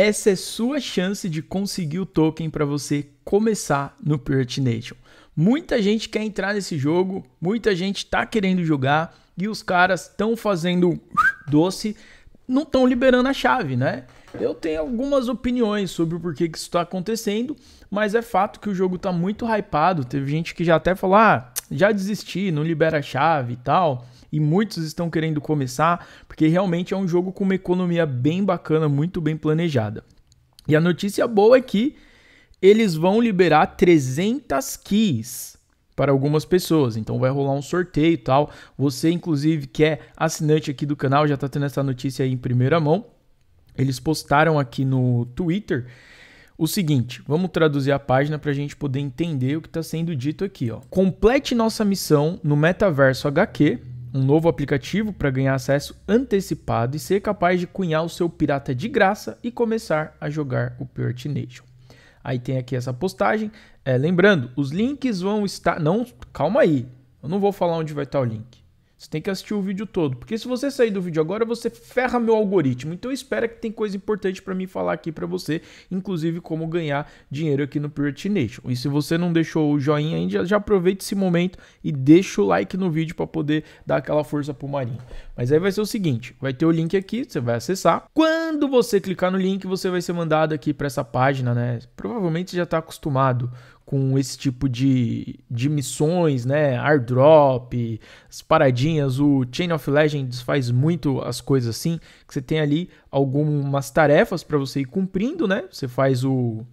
Essa é sua chance de conseguir o token para você começar no Purity Nation. Muita gente quer entrar nesse jogo, muita gente está querendo jogar e os caras estão fazendo doce, não estão liberando a chave, né? Eu tenho algumas opiniões sobre o porquê que isso está acontecendo, mas é fato que o jogo está muito hypado. Teve gente que já até falou: ah, já desisti, não libera a chave e tal e muitos estão querendo começar, porque realmente é um jogo com uma economia bem bacana, muito bem planejada. E a notícia boa é que eles vão liberar 300 keys para algumas pessoas. Então vai rolar um sorteio e tal. Você, inclusive, que é assinante aqui do canal, já está tendo essa notícia aí em primeira mão. Eles postaram aqui no Twitter o seguinte, vamos traduzir a página para a gente poder entender o que está sendo dito aqui. Ó. Complete nossa missão no Metaverso HQ um novo aplicativo para ganhar acesso antecipado e ser capaz de cunhar o seu pirata de graça e começar a jogar o Pirate Nation. Aí tem aqui essa postagem. É, lembrando, os links vão estar. Não, calma aí. Eu não vou falar onde vai estar o link. Você tem que assistir o vídeo todo, porque se você sair do vídeo agora, você ferra meu algoritmo. Então espera que tem coisa importante para mim falar aqui para você, inclusive como ganhar dinheiro aqui no Purity Nation. E se você não deixou o joinha ainda, já aproveita esse momento e deixa o like no vídeo para poder dar aquela força pro Marinho. Mas aí vai ser o seguinte, vai ter o link aqui, você vai acessar. Quando você clicar no link, você vai ser mandado aqui para essa página, né? Provavelmente já está acostumado com esse tipo de, de missões, né? Airdrop, as paradinhas. O Chain of Legends faz muito as coisas assim, que você tem ali algumas tarefas para você ir cumprindo, né? Você faz o,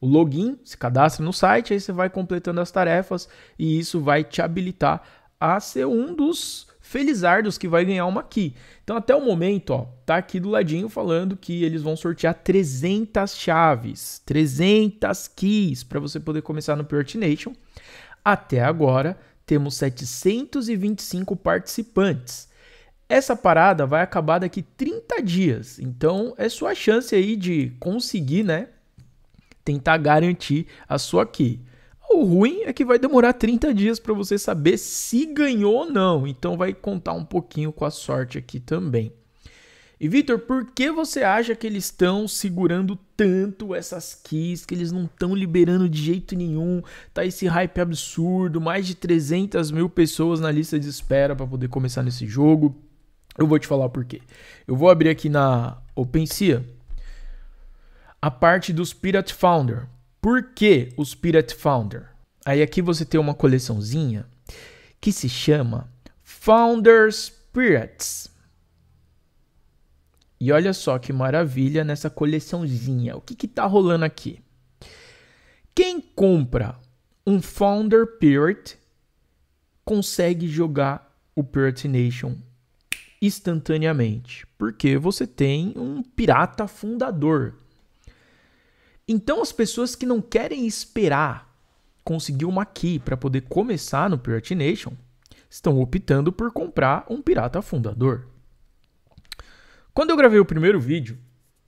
o login, se cadastra no site, aí você vai completando as tarefas e isso vai te habilitar a ser um dos felizardos que vai ganhar uma aqui. Então, até o momento, ó, tá aqui do ladinho falando que eles vão sortear 300 chaves, 300 keys para você poder começar no Nation. Até agora, temos 725 participantes. Essa parada vai acabar daqui 30 dias, então é sua chance aí de conseguir, né? Tentar garantir a sua key. O ruim é que vai demorar 30 dias para você saber se ganhou ou não, então vai contar um pouquinho com a sorte aqui também. E Vitor, por que você acha que eles estão segurando tanto essas keys, que eles não estão liberando de jeito nenhum? Tá esse hype absurdo, mais de 300 mil pessoas na lista de espera para poder começar nesse jogo. Eu vou te falar por quê. Eu vou abrir aqui na OpenSea a parte dos Pirate Founder. Por que os Pirate Founder? Aí aqui você tem uma coleçãozinha que se chama Founders Pirates. E olha só que maravilha nessa coleçãozinha. O que que tá rolando aqui? Quem compra um Founder Pirate consegue jogar o Pirate Nation instantaneamente, porque você tem um pirata fundador. Então, as pessoas que não querem esperar conseguir uma key para poder começar no Pirate Nation estão optando por comprar um pirata fundador. Quando eu gravei o primeiro vídeo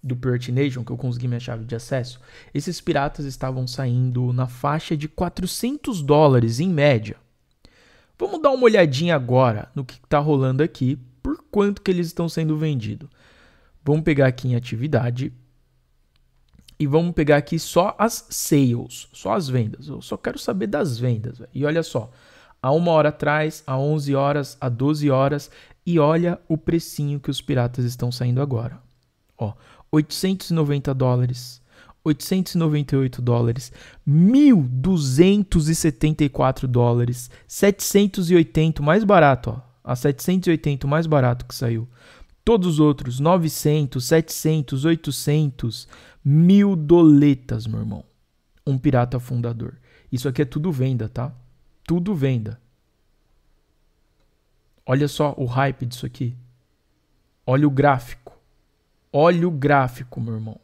do Pirate Nation, que eu consegui minha chave de acesso, esses piratas estavam saindo na faixa de 400 dólares em média. Vamos dar uma olhadinha agora no que está rolando aqui, por quanto que eles estão sendo vendidos. Vamos pegar aqui em atividade e vamos pegar aqui só as sales, só as vendas. Eu só quero saber das vendas. E olha só, a uma hora atrás, a 11 horas, a 12 horas, e olha o precinho que os piratas estão saindo agora. Ó, 890 dólares, 898 dólares, 1.274 dólares, 780 mais barato, ó, a 780 mais barato que saiu. Todos os outros, 900, 700, 800, Mil doletas, meu irmão. Um pirata fundador. Isso aqui é tudo venda, tá? Tudo venda. Olha só o hype disso aqui. Olha o gráfico. Olha o gráfico, meu irmão.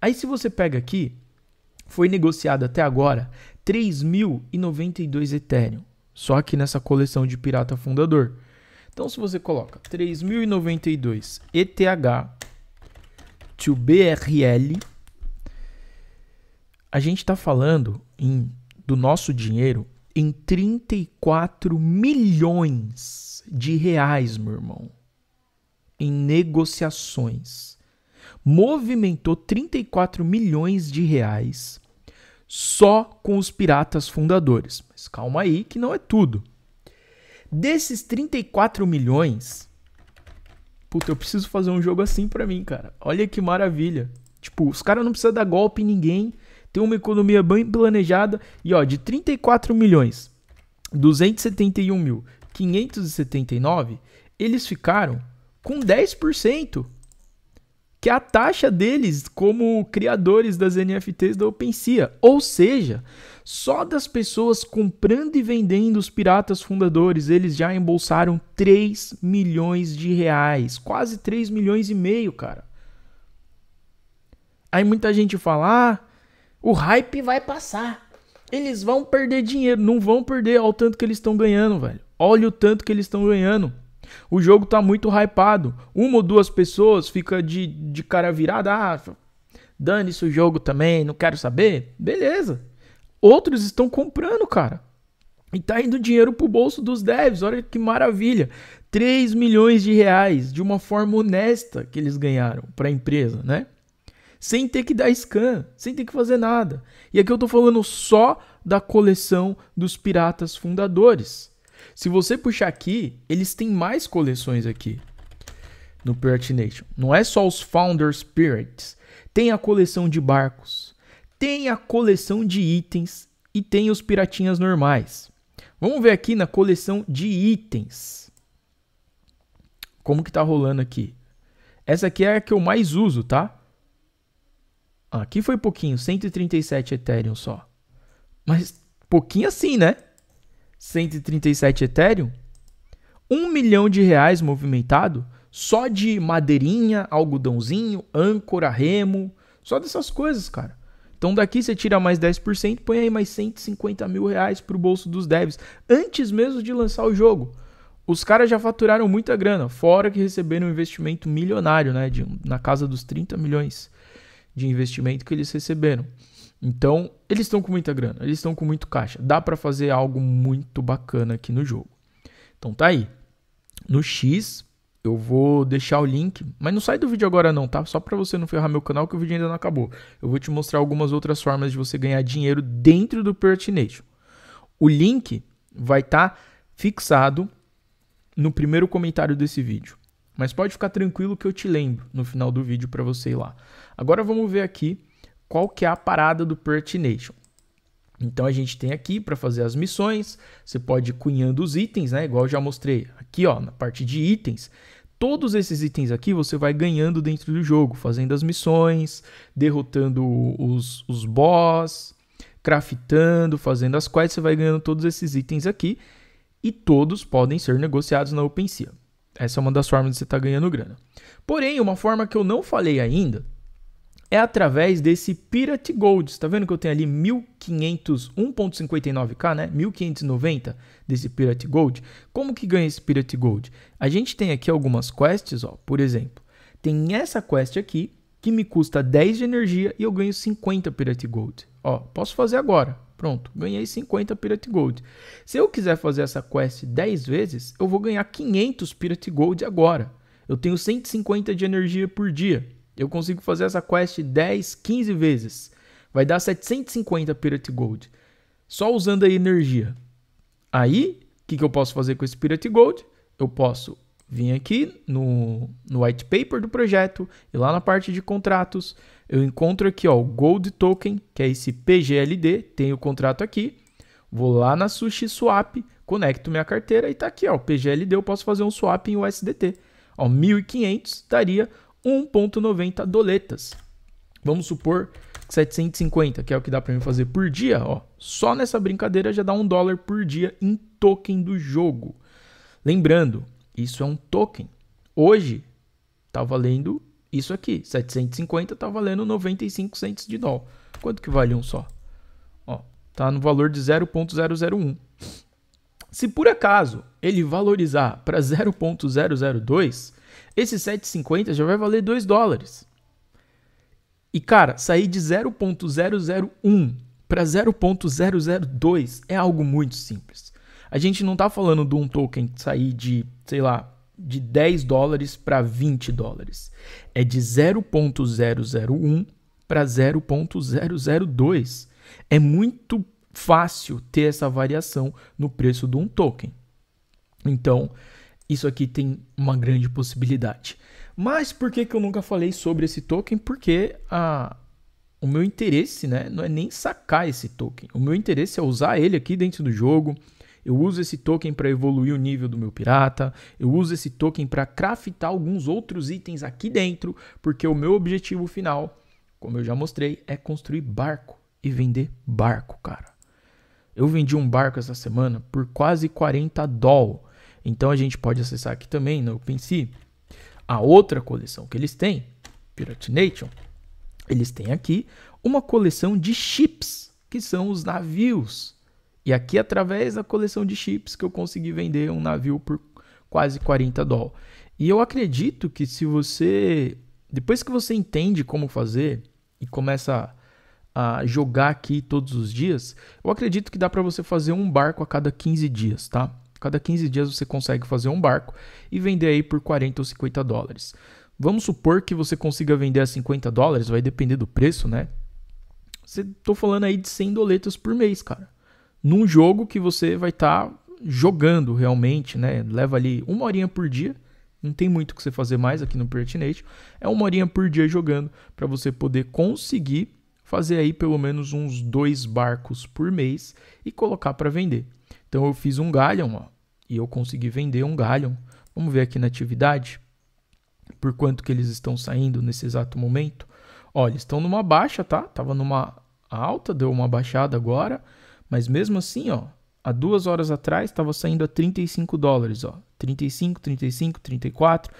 Aí se você pega aqui, foi negociado até agora 3.092 Ethereum. Só aqui nessa coleção de pirata fundador. Então se você coloca 3.092 ETH to BRL, a gente está falando em, do nosso dinheiro em 34 milhões de reais, meu irmão, em negociações. Movimentou 34 milhões de reais só com os piratas fundadores. Mas calma aí, que não é tudo. Desses 34 milhões. Puta, eu preciso fazer um jogo assim para mim, cara. Olha que maravilha. Tipo, os caras não precisam dar golpe em ninguém tem uma economia bem planejada e ó, de 34 milhões 271 mil 579, eles ficaram com 10%, que é a taxa deles como criadores das NFTs da OpenSea. Ou seja, só das pessoas comprando e vendendo os piratas fundadores, eles já embolsaram 3 milhões de reais, quase 3 milhões e meio, cara. Aí muita gente fala: ah, o hype vai passar. Eles vão perder dinheiro, não vão perder ao tanto que eles estão ganhando, velho. Olha o tanto que eles estão ganhando. O jogo tá muito hypado. Uma ou duas pessoas fica de, de cara virada. Ah, dane-se o jogo também, não quero saber. Beleza. Outros estão comprando, cara. E tá indo dinheiro pro bolso dos devs. Olha que maravilha. 3 milhões de reais de uma forma honesta que eles ganharam para a empresa, né? sem ter que dar scan, sem ter que fazer nada. E aqui eu estou falando só da coleção dos piratas fundadores. Se você puxar aqui, eles têm mais coleções aqui no Pirate Nation. Não é só os Founders Pirates. Tem a coleção de barcos, tem a coleção de itens e tem os piratinhas normais. Vamos ver aqui na coleção de itens. Como que tá rolando aqui? Essa aqui é a que eu mais uso, tá? Aqui foi pouquinho, 137 Ethereum só. Mas pouquinho assim, né? 137 Ethereum. 1 milhão de reais movimentado só de madeirinha, algodãozinho, âncora, remo, só dessas coisas, cara. Então daqui você tira mais 10%, põe aí mais 150 mil reais pro bolso dos devs, antes mesmo de lançar o jogo. Os caras já faturaram muita grana, fora que receberam um investimento milionário, né, de, na casa dos 30 milhões de investimento que eles receberam. Então, eles estão com muita grana, eles estão com muito caixa. Dá para fazer algo muito bacana aqui no jogo. Então tá aí. No X, eu vou deixar o link, mas não sai do vídeo agora não, tá? Só para você não ferrar meu canal que o vídeo ainda não acabou. Eu vou te mostrar algumas outras formas de você ganhar dinheiro dentro do Pertination. O link vai estar tá fixado no primeiro comentário desse vídeo. Mas pode ficar tranquilo que eu te lembro no final do vídeo para você ir lá. Agora vamos ver aqui qual que é a parada do Pertination. Então a gente tem aqui para fazer as missões, você pode ir cunhando os itens, né? Igual eu já mostrei aqui, ó, na parte de itens. Todos esses itens aqui você vai ganhando dentro do jogo, fazendo as missões, derrotando os, os boss, craftando, fazendo as quais você vai ganhando todos esses itens aqui e todos podem ser negociados na OpenSea. Essa é uma das formas de você estar tá ganhando grana. Porém, uma forma que eu não falei ainda é através desse Pirate Gold. Está vendo que eu tenho ali 1.501.59k, né? 1.590 desse Pirate Gold. Como que ganha esse Pirate Gold? A gente tem aqui algumas quests, ó. Por exemplo, tem essa quest aqui que me custa 10 de energia e eu ganho 50 Pirate Gold. Ó, posso fazer agora. Pronto, ganhei 50 Pirate Gold. Se eu quiser fazer essa quest 10 vezes, eu vou ganhar 500 Pirate Gold agora. Eu tenho 150 de energia por dia. Eu consigo fazer essa quest 10, 15 vezes. Vai dar 750 Pirate Gold. Só usando a energia. Aí, o que, que eu posso fazer com esse Pirate Gold? Eu posso vir aqui no, no white paper do projeto e lá na parte de contratos eu encontro aqui ó, o Gold Token, que é esse PGLD, tem o contrato aqui. Vou lá na Sushi Swap, conecto minha carteira e está aqui, ó, o PGLD, eu posso fazer um swap em USDT. Ó, 1.500 daria 1.90 doletas. Vamos supor 750, que é o que dá para mim fazer por dia, ó. Só nessa brincadeira já dá um dólar por dia em token do jogo. Lembrando, isso é um token. Hoje está valendo isso aqui, 750 está valendo 95 centos de dólar. Quanto que vale um só? Está no valor de 0.001. Se por acaso ele valorizar para 0.002, esse 750 já vai valer 2 dólares. E cara, sair de 0.001 para 0.002 é algo muito simples. A gente não está falando de um token sair de, sei lá, de 10 dólares para 20 dólares. É de 0.001 para 0.002. É muito fácil ter essa variação no preço de um token. Então, isso aqui tem uma grande possibilidade. Mas por que, que eu nunca falei sobre esse token? Porque a, ah, o meu interesse né, não é nem sacar esse token. O meu interesse é usar ele aqui dentro do jogo, eu uso esse token para evoluir o nível do meu pirata, eu uso esse token para craftar alguns outros itens aqui dentro, porque o meu objetivo final, como eu já mostrei, é construir barco e vender barco, cara. Eu vendi um barco essa semana por quase 40 doll. Então a gente pode acessar aqui também no OpenSea a outra coleção que eles têm, Pirate Nation, Eles têm aqui uma coleção de ships, que são os navios e aqui, através da coleção de chips, que eu consegui vender um navio por quase 40 dólares. E eu acredito que se você. Depois que você entende como fazer e começa a jogar aqui todos os dias, eu acredito que dá para você fazer um barco a cada 15 dias, tá? Cada 15 dias você consegue fazer um barco e vender aí por 40 ou 50 dólares. Vamos supor que você consiga vender a 50 dólares, vai depender do preço, né? Você tô falando aí de 100 doletas por mês, cara num jogo que você vai estar tá jogando realmente, né? Leva ali uma horinha por dia. Não tem muito o que você fazer mais aqui no Pertinente. É uma horinha por dia jogando para você poder conseguir fazer aí pelo menos uns dois barcos por mês e colocar para vender. Então eu fiz um galion, ó, e eu consegui vender um galion. Vamos ver aqui na atividade por quanto que eles estão saindo nesse exato momento. Olha, estão numa baixa, tá? Tava numa alta, deu uma baixada agora. Mas mesmo assim, ó, há duas horas atrás estava saindo a 35 dólares, ó. 35, 35, 34.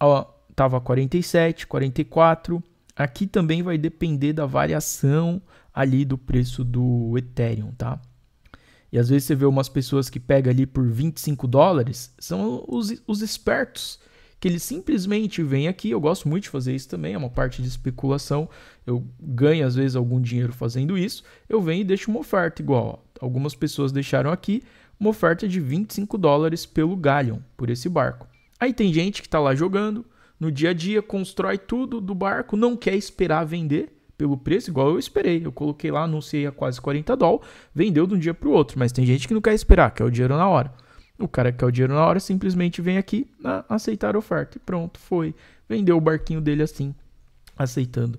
Ó, tava 47, 44. Aqui também vai depender da variação ali do preço do Ethereum, tá? E às vezes você vê umas pessoas que pegam ali por 25 dólares, são os, os espertos que ele simplesmente vem aqui. Eu gosto muito de fazer isso também, é uma parte de especulação. Eu ganho às vezes algum dinheiro fazendo isso. Eu venho e deixo uma oferta igual. Ó, algumas pessoas deixaram aqui uma oferta de 25 dólares pelo Galleon, por esse barco. Aí tem gente que está lá jogando no dia a dia, constrói tudo do barco, não quer esperar vender pelo preço, igual eu esperei. Eu coloquei lá, anunciei a quase 40 dólares, vendeu de um dia para o outro. Mas tem gente que não quer esperar, quer o dinheiro na hora. O cara que quer o dinheiro na hora simplesmente vem aqui a ah, aceitar a oferta. E pronto, foi. Vendeu o barquinho dele assim, aceitando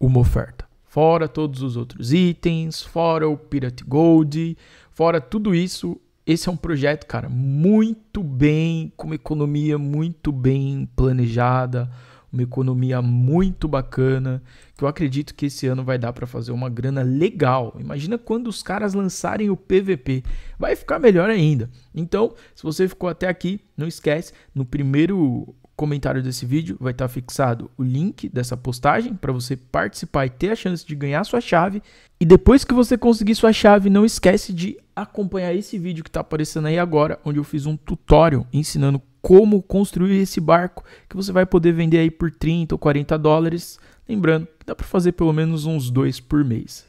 uma oferta. Fora todos os outros itens, fora o Pirate Gold, fora tudo isso. Esse é um projeto, cara, muito bem, com uma economia muito bem planejada, uma economia muito bacana, que eu acredito que esse ano vai dar para fazer uma grana legal. Imagina quando os caras lançarem o PVP, vai ficar melhor ainda. Então, se você ficou até aqui, não esquece, no primeiro comentário desse vídeo vai estar tá fixado o link dessa postagem para você participar e ter a chance de ganhar sua chave. E depois que você conseguir sua chave, não esquece de acompanhar esse vídeo que está aparecendo aí agora, onde eu fiz um tutorial ensinando como construir esse barco que você vai poder vender aí por 30 ou 40 dólares. Lembrando que dá para fazer pelo menos uns dois por mês.